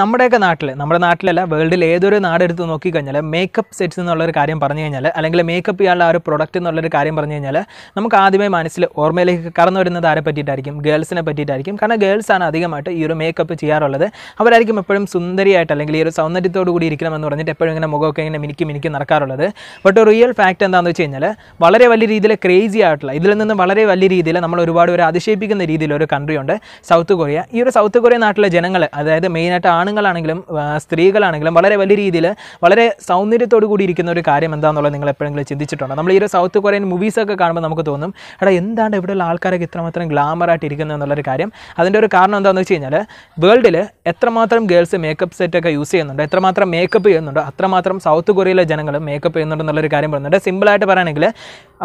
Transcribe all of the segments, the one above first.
നമ്മുടെയൊക്കെ നാട്ടിൽ നമ്മുടെ നാട്ടിലല്ല വേൾഡിൽ ഏതൊരു നാടെടുത്ത് നോക്കിക്കഴിഞ്ഞാൽ മേക്കപ്പ് സെറ്റ്സ് എന്നുള്ളൊരു കാര്യം പറഞ്ഞു കഴിഞ്ഞാൽ അല്ലെങ്കിൽ മേക്കപ്പ് ചെയ്യാനുള്ള ആ ഒരു പ്രൊഡക്റ്റ് എന്നുള്ളൊരു കാര്യം പറഞ്ഞു കഴിഞ്ഞാൽ നമുക്ക് ആദ്യമേ മനസ്സിൽ ഓർമ്മയിലേക്ക് കടന്നു വരുന്നത് ആരെ പറ്റിയിട്ടായിരിക്കും ഗേൾസിനെ പറ്റിയിട്ടായിരിക്കും കാരണം ഗേൾസാണ് അധികമായിട്ട് ഈ ഒരു മേക്കപ്പ് ചെയ്യാറുള്ളത് അവരായിരിക്കും എപ്പോഴും സുന്ദരിയായിട്ട് അല്ലെങ്കിൽ ഈ ഒരു സൗന്ദര്യത്തോടു കൂടി ഇരിക്കണമെന്ന് പറഞ്ഞിട്ട് എപ്പോഴും ഇങ്ങനെ മുഖമൊക്കെ ഇങ്ങനെ മിനിക്ക് മിനിക്ക് നടക്കാറുള്ളത് ബട്ട് റിയൽ ഫാക്റ്റ് എന്താണെന്ന് വെച്ച് കഴിഞ്ഞാൽ വളരെ വലിയ രീതിയിൽ ക്രേസി ആയിട്ടുള്ള ഇതിൽ നിന്നും വളരെ വലിയ രീതിയിൽ നമ്മൾ ഒരുപാട് ഒരു അതിശയിപ്പിക്കുന്ന രീതിയിൽ ഒരു കൺട്രിയുണ്ട് സൗത്ത് കൊറിയ ഈ ഒരു സൗത്ത് കൊറിയ നാട്ടിലെ ജനങ്ങൾ അതായത് മെയിനായിട്ട് പ്രധാനമായിട്ട് ആണുങ്ങളാണെങ്കിലും സ്ത്രീകളാണെങ്കിലും വളരെ വലിയ രീതിയിൽ വളരെ സൗന്ദര്യത്തോടു കൂടി ഇരിക്കുന്ന ഒരു കാര്യം എന്താണെന്നുള്ളത് നിങ്ങൾ എപ്പോഴെങ്കിലും ചിന്തിച്ചിട്ടുണ്ടോ നമ്മൾ ഈ ഒരു സൗത്ത് കൊറിയൻ മൂവീസൊക്കെ കാണുമ്പോൾ നമുക്ക് തോന്നും എടാ എന്താണ് ഇവിടെയുള്ള ആൾക്കാരൊക്കെ ഇത്രമാത്രം ഗ്ലാമറായിട്ട് ഇരിക്കുന്നത് എന്നുള്ളൊരു കാര്യം അതിൻ്റെ ഒരു കാരണം എന്താണെന്ന് വെച്ച് കഴിഞ്ഞാൽ വേൾഡിൽ എത്രമാത്രം ഗേൾസ് മേക്കപ്പ് സെറ്റൊക്കെ യൂസ് ചെയ്യുന്നുണ്ട് എത്രമാത്രം മേക്കപ്പ് ചെയ്യുന്നുണ്ട് അത്രമാത്രം സൗത്ത് കൊറിയയിലെ ജനങ്ങൾ മേക്കപ്പ് ചെയ്യുന്നുണ്ടെന്നുള്ളൊരു കാര്യം പറയുന്നുണ്ട് സിമ്പിളായിട്ട് പറയുകയാണെങ്കിൽ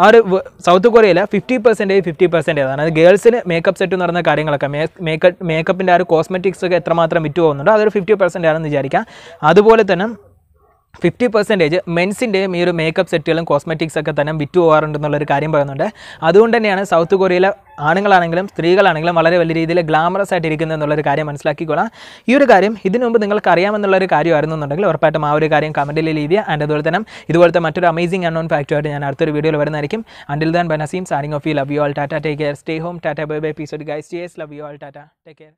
ആ ഒരു സൗത്ത് കൊറിയയിൽ ഫിഫ്റ്റി പെർസെൻറ്റേജ് ഫിഫ്റ്റി പെർസെൻറ്റേജ് ആണ് അത് ഗേൾസിന് മേക്കപ്പ് സെറ്റ് എന്ന് പറയുന്ന കാര്യങ്ങളൊക്കെ മേക്കപ്പ് മേക്കപ്പിൻ്റെ ആ ഒരു കോസ്മെറ്റിക്സ് ഒക്കെ എത്രമാത്രം വിറ്റ് പോകുന്നുണ്ടോ അതൊരു ഫിഫ്റ്റി പെർസെൻറ്റ് ആണെന്ന് വിചാരിക്കാം അതുപോലെ തന്നെ ഫിഫ്റ്റി പെർസെൻറ്റേജ് മെൻസിൻ്റെയും ഈ ഒരു മേക്കപ്പ് സെറ്റുകളും കോസ്മെറ്റിക്സ് ഒക്കെ തന്നെ വിറ്റ് പോകാറുണ്ടെന്നുള്ളൊരു കാര്യം പറയുന്നുണ്ട് അതുകൊണ്ട് തന്നെയാണ് സൗത്ത് കൊറിയയിലെ ആണുങ്ങളാണെങ്കിലും സ്ത്രീകളാണെങ്കിലും വളരെ വലിയ രീതിയിൽ ഗ്ലാമറസ് ആയിട്ടിരിക്കുന്നത് എന്നുള്ളൊരു കാര്യം മനസ്സിലാക്കിക്കൊള്ളാം ഈ ഒരു കാര്യം ഇതിനു മുമ്പ് നിങ്ങൾക്ക് അറിയാമെന്നുള്ളൊരു കാര്യമായിരുന്നു എന്നുണ്ടെങ്കിൽ ഉറപ്പായിട്ടും ആ ഒരു കാര്യം കമൻറ്റിൽ ലീവിയ ആൻഡ് അതുപോലെ തന്നെ ഇതുപോലത്തെ മറ്റൊരു അമേസിംഗ് അൺനോൺ ഫാക്റ്റുമായിട്ട് ഞാൻ അടുത്തൊരു വീഡിയോയിൽ വരുന്നതായിരിക്കും അണ്ടിൽ ദാൻ ബനസീം sharing of you love you all tata take care stay home tata bye bye peace guys yes love you all tata take care